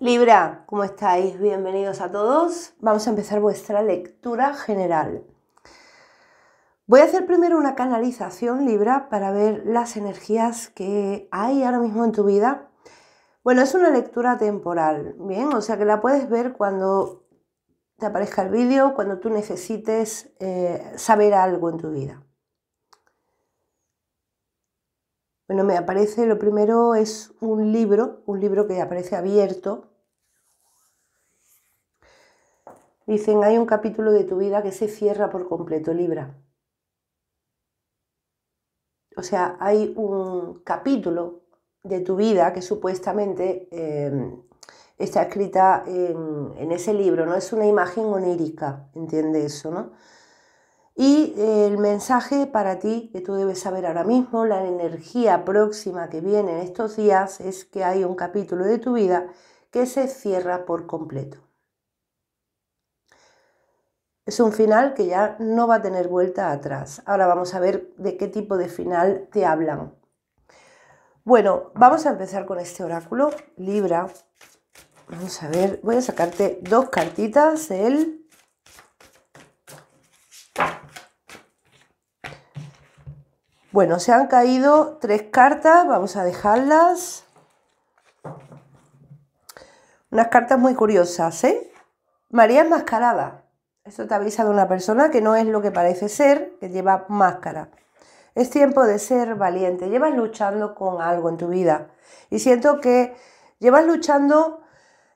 Libra, ¿cómo estáis? Bienvenidos a todos. Vamos a empezar vuestra lectura general. Voy a hacer primero una canalización Libra para ver las energías que hay ahora mismo en tu vida. Bueno, es una lectura temporal, ¿bien? O sea que la puedes ver cuando te aparezca el vídeo, cuando tú necesites eh, saber algo en tu vida. Bueno, me aparece, lo primero es un libro, un libro que aparece abierto. Dicen, hay un capítulo de tu vida que se cierra por completo, Libra. O sea, hay un capítulo de tu vida que supuestamente em, está escrita en, en, ese libro, ¿no? Es una imagen onírica, entiende eso, ¿no? Y eh, el mensaje para ti que tú debes saber ahora mismo, la energía próxima que viene en estos días es que hay un capítulo de tu vida que se cierra por completo. Es un final que ya no va a tener vuelta atrás. Ahora vamos a ver de qué tipo de final te hablan. Bueno, vamos a empezar con este oráculo, Libra. Vamos a ver, voy a sacarte dos cartitas el. Bueno, se han caído tres cartas, vamos a dejarlas. Unas cartas muy curiosas, ¿eh? María enmascarada. Esto te avisa de una persona que no es lo que parece ser, que lleva máscara. Es tiempo de ser valiente. Llevas luchando con algo en tu vida. Y siento que llevas luchando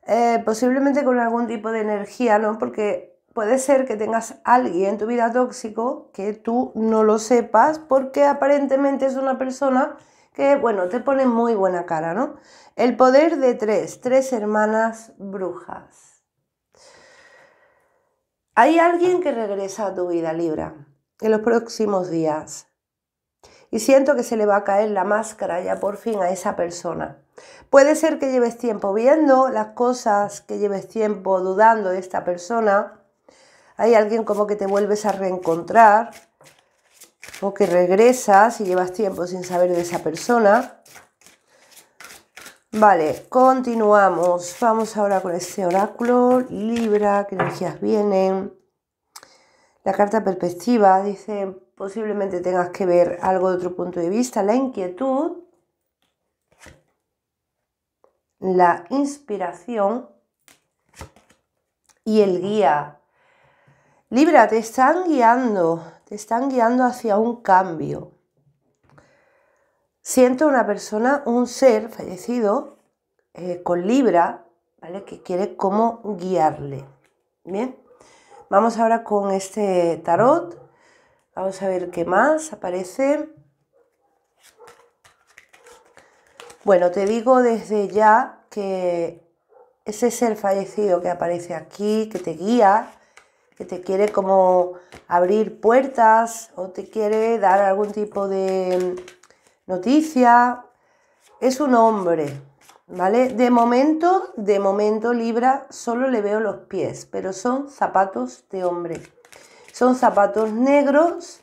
eh, posiblemente con algún tipo de energía, ¿no? Porque puede ser que tengas alguien en tu vida tóxico que tú no lo sepas porque aparentemente es una persona que, bueno, te pone muy buena cara, ¿no? El poder de tres, tres hermanas brujas. Hay alguien que regresa a tu vida, Libra, en los próximos días. Y siento que se le va a caer la máscara ya por fin a esa persona. Puede ser que lleves tiempo viendo las cosas, que lleves tiempo dudando de esta persona, hay alguien como que te vuelves a reencontrar o que regresas y llevas tiempo sin saber de esa persona. Vale, continuamos. Vamos ahora con este oráculo. Libra, ¿qué energías vienen? La carta perspectiva dice, posiblemente tengas que ver algo de otro punto de vista, la inquietud, la inspiración y el guía Libra, te están guiando, te están guiando hacia un cambio. Siento una persona, un ser fallecido eh, con Libra, ¿vale? Que quiere cómo guiarle. Bien, vamos ahora con este tarot. Vamos a ver qué más aparece. Bueno, te digo desde ya que ese ser fallecido que aparece aquí, que te guía, que te quiere como abrir puertas o te quiere dar algún tipo de mm, noticia. Es un hombre, ¿vale? De momento, de momento Libra solo le veo los pies, pero son zapatos de hombre. Son zapatos negros,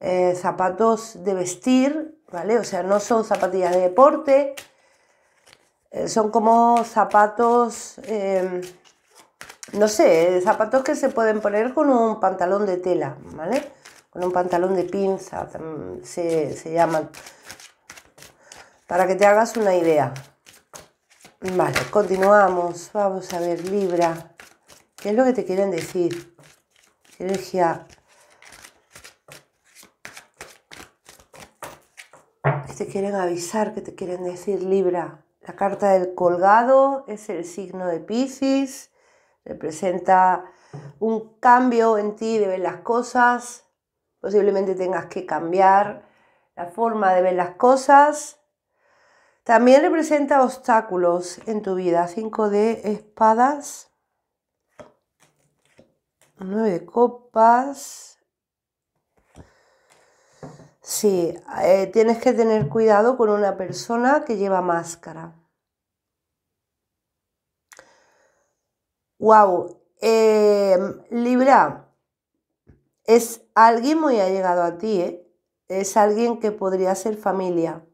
eh, zapatos de vestir, ¿vale? O sea, no son zapatillas de deporte, eh, son como zapatos... Em, no sé, ¿eh? zapatos que se pueden poner con un pantalón de tela, ¿vale? Con un pantalón de pinza, mm, se, se llaman. Para que te hagas una idea. Vale, continuamos. Vamos a ver, Libra. ¿Qué es lo que te quieren decir? Energía. ¿Qué te quieren avisar? ¿Qué te quieren decir, Libra? La carta del colgado es el signo de Pisces. Representa un cambio en ti de ver las cosas. Posiblemente tengas que cambiar la forma de ver las cosas. También representa obstáculos en tu vida. 5 de espadas. 9 de copas. Sí, eh, tienes que tener cuidado con una persona que lleva máscara. Wow, em, Libra, es alguien muy allegado a ti, ¿eh? es alguien que podría ser familia.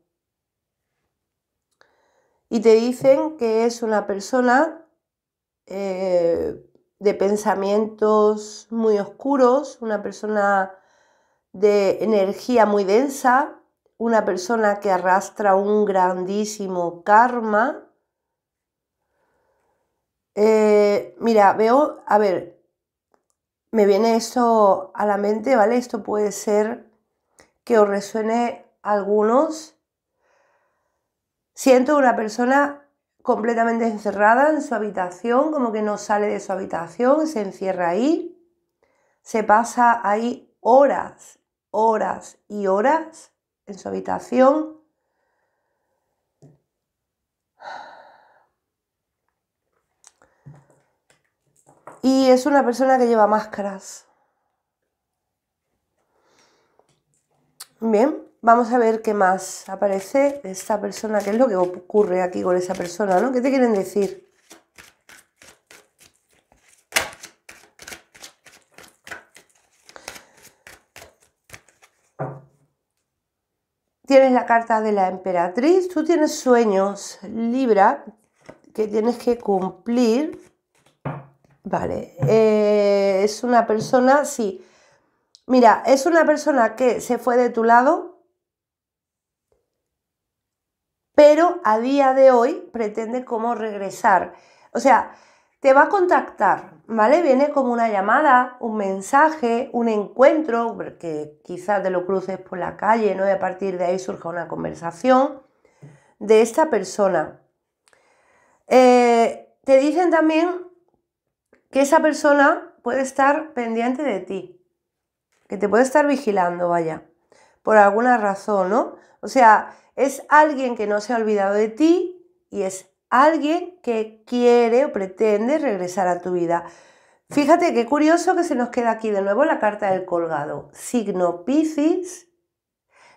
Y te dicen que es una persona eh, de pensamientos muy oscuros, una persona de energía muy densa, una persona que arrastra un grandísimo karma eh, mira, veo, a ver, me viene esto a la mente, ¿vale? Esto puede ser que os resuene a algunos. Siento una persona completamente encerrada en su habitación, como que no sale de su habitación, se encierra ahí, se pasa ahí horas, horas y horas en su habitación, Y es una persona que lleva máscaras. Bien, vamos a ver qué más aparece esta persona, qué es lo que ocurre aquí con esa persona, ¿no? ¿Qué te quieren decir? Tienes la carta de la emperatriz, tú tienes sueños, Libra, que tienes que cumplir Vale, eh, es una persona, sí. Mira, es una persona que se fue de tu lado, pero a día de hoy pretende como regresar. O sea, te va a contactar, ¿vale? Viene como una llamada, un mensaje, un encuentro, porque quizás te lo cruces por la calle, ¿no? Y a partir de ahí surja una conversación de esta persona. Eh, te dicen también que esa persona puede estar pendiente de ti, que te puede estar vigilando, vaya, por alguna razón, ¿no? O sea, es alguien que no se ha olvidado de ti y es alguien que quiere o pretende regresar a tu vida. Fíjate qué curioso que se nos queda aquí de nuevo la carta del colgado, signo Piscis,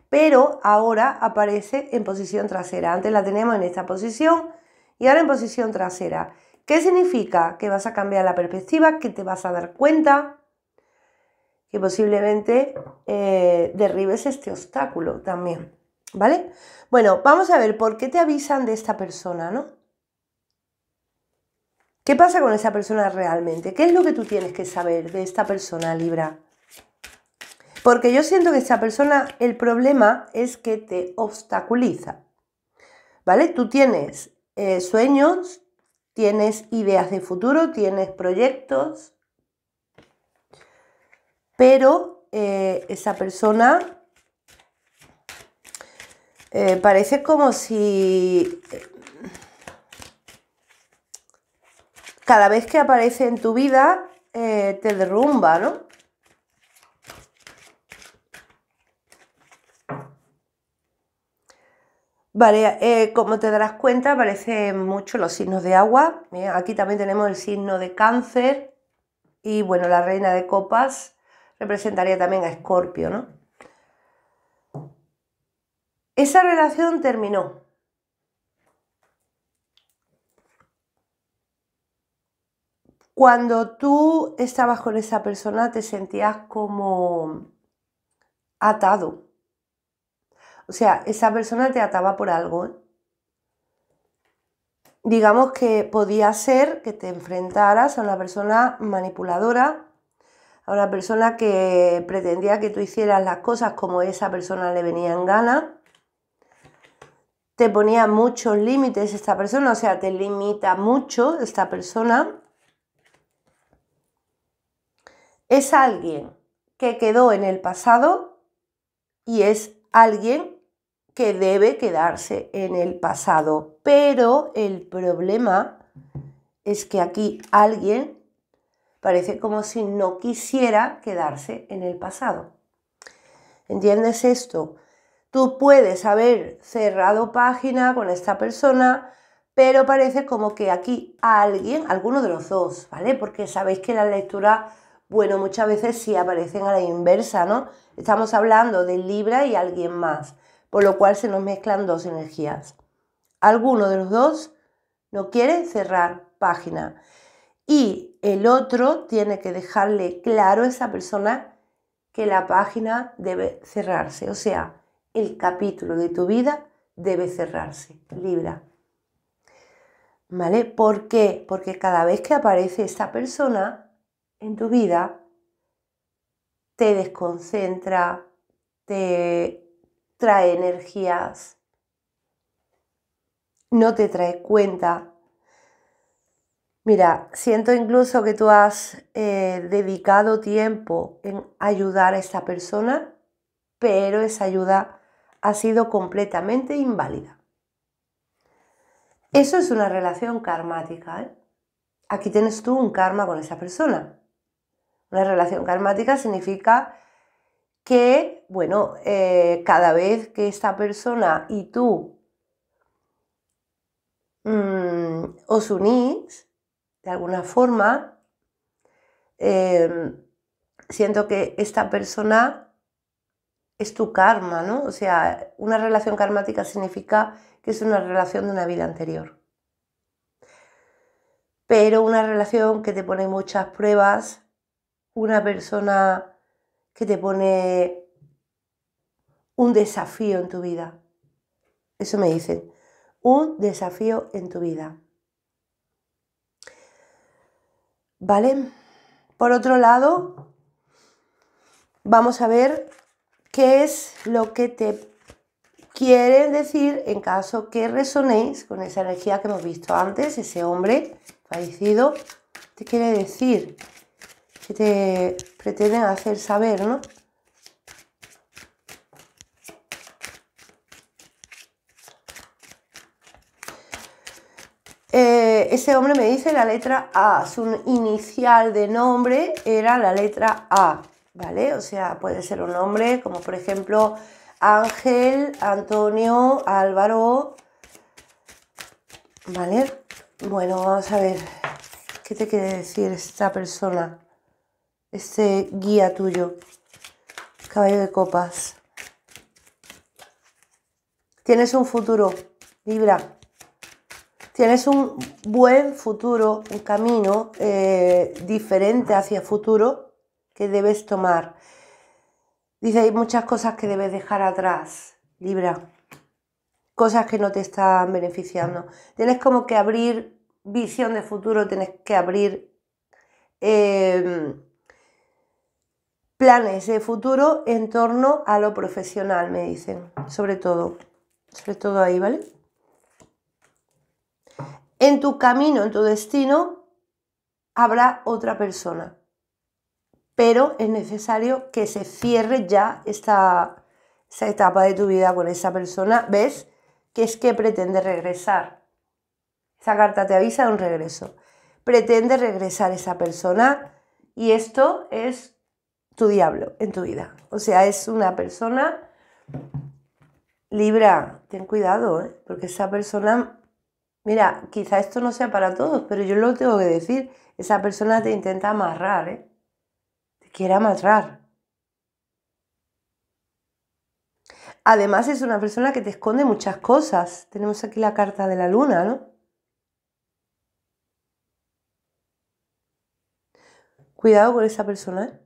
pero ahora aparece en posición trasera. Antes la teníamos en esta posición y ahora en posición trasera. ¿Qué significa? Que vas a cambiar la perspectiva, que te vas a dar cuenta que posiblemente eh, derribes este obstáculo también, ¿vale? Bueno, vamos a ver por qué te avisan de esta persona, ¿no? ¿Qué pasa con esa persona realmente? ¿Qué es lo que tú tienes que saber de esta persona, Libra? Porque yo siento que esta persona, el problema es que te obstaculiza, ¿vale? Tú tienes eh, sueños, tienes ideas de futuro, tienes proyectos, pero eh, esa persona eh, parece como si eh, cada vez que aparece en tu vida te derrumba, ¿no? Vale, eh, como te darás cuenta, aparecen mucho los signos de agua. ¿eh? Aquí también tenemos el signo de cáncer y bueno, la reina de copas representaría también a Escorpio, ¿no? Esa relación terminó. Cuando tú estabas con esa persona te sentías como atado, o sea, esa persona te ataba por algo. Digamos que podía ser que te enfrentaras a una persona manipuladora, a una persona que pretendía que tú hicieras las cosas como esa persona le venía en gana. Te ponía muchos límites esta persona, o sea, te limita mucho esta persona. Es alguien que quedó en el pasado y es alguien que debe quedarse en el pasado. Pero el problema es que aquí alguien parece como si no quisiera quedarse en el pasado. ¿Entiendes esto? Tú puedes haber cerrado página con esta persona, pero parece como que aquí alguien, alguno de los dos, ¿vale? Porque sabéis que la lectura, bueno, muchas veces sí aparecen a la inversa, ¿no? Estamos hablando de Libra y alguien más. Con lo cual se nos mezclan dos energías. Alguno de los dos no quiere cerrar página y el otro tiene que dejarle claro a esa persona que la página debe cerrarse, o sea, el capítulo de tu vida debe cerrarse, Libra. ¿Vale? ¿Por qué? Porque cada vez que aparece esa persona en tu vida, te desconcentra, te trae energías, no te trae cuenta. Mira, siento incluso que tú has eh, dedicado tiempo en ayudar a esta persona, pero esa ayuda ha sido completamente inválida. Eso es una relación karmática. ¿eh? Aquí tienes tú un karma con esa persona. Una relación karmática significa que, bueno, eh, cada vez que esta persona y tú mm, os unís, de alguna forma, em, siento que esta persona es tu karma, ¿no? O sea, una relación karmática significa que es una relación de una vida anterior. Pero una relación que te pone muchas pruebas, una persona que te pone un desafío en tu vida. Eso me dicen, un desafío en tu vida. ¿Vale? Por otro lado, vamos a ver qué es lo que te quieren decir en caso que resonéis con esa energía que hemos visto antes, ese hombre fallecido, te quiere decir que te pretenden hacer saber, ¿no? Eh, ese hombre me dice la letra A, su inicial de nombre era la letra A, ¿vale? O sea, puede ser un nombre como por ejemplo Ángel, Antonio, Álvaro, ¿vale? Bueno, vamos a ver qué te quiere decir esta persona este guía tuyo, caballo de copas. Tienes un futuro, Libra. Tienes un buen futuro, un camino eh, diferente hacia el futuro que debes tomar. Dice, hay muchas cosas que debes dejar atrás, Libra. Cosas que no te están beneficiando. Tienes como que abrir visión de futuro, tienes que abrir eh, planes de futuro en torno a lo profesional, me dicen, sobre todo, sobre todo ahí, ¿vale? En tu camino, en tu destino, habrá otra persona, pero es necesario que se cierre ya esta, esta etapa de tu vida con esa persona, ¿ves? Que es que pretende regresar. Esa carta te avisa de un regreso. Pretende regresar esa persona y esto es tu diablo en tu vida. O sea, es una persona Libra, ten cuidado, ¿eh? porque esa persona, mira, quizá esto no sea para todos, pero yo lo tengo que decir, esa persona te intenta amarrar, ¿eh? te quiere amarrar. Además es una persona que te esconde muchas cosas. Tenemos aquí la carta de la luna, ¿no? Cuidado con esa persona, ¿eh?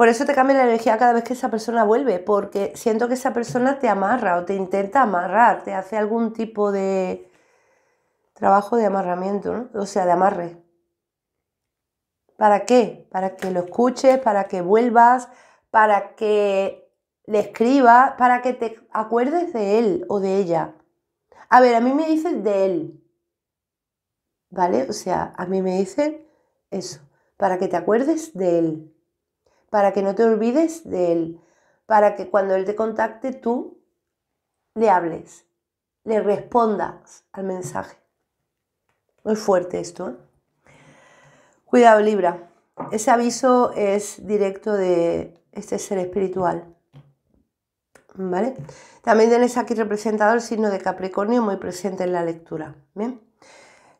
Por eso te cambia la energía cada vez que esa persona vuelve, porque siento que esa persona te amarra o te intenta amarrar, te hace algún tipo de trabajo de amarramiento, ¿no? o sea, de amarre. ¿Para qué? Para que lo escuches, para que vuelvas, para que le escribas, para que te acuerdes de él o de ella. A ver, a mí me dicen de él. ¿Vale? O sea, a mí me dicen eso, para que te acuerdes de él para que no te olvides de él, para que cuando él te contacte tú le hables, le respondas al mensaje. Muy fuerte esto. ¿eh? Cuidado Libra, ese aviso es directo de este ser espiritual. ¿Vale? También tenés aquí representado el signo de Capricornio muy presente en la lectura. Bien.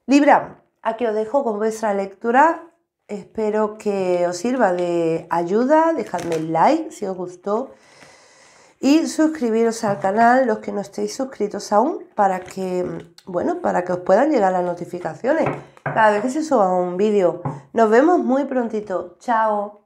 Libra, aquí os dejo con vuestra lectura Espero que os sirva de ayuda. Dejadme el like si os gustó. Y suscribiros al canal los que no estéis suscritos aún para que, bueno, para que os puedan llegar las notificaciones cada vez que se suba un vídeo. Nos vemos muy prontito. Chao.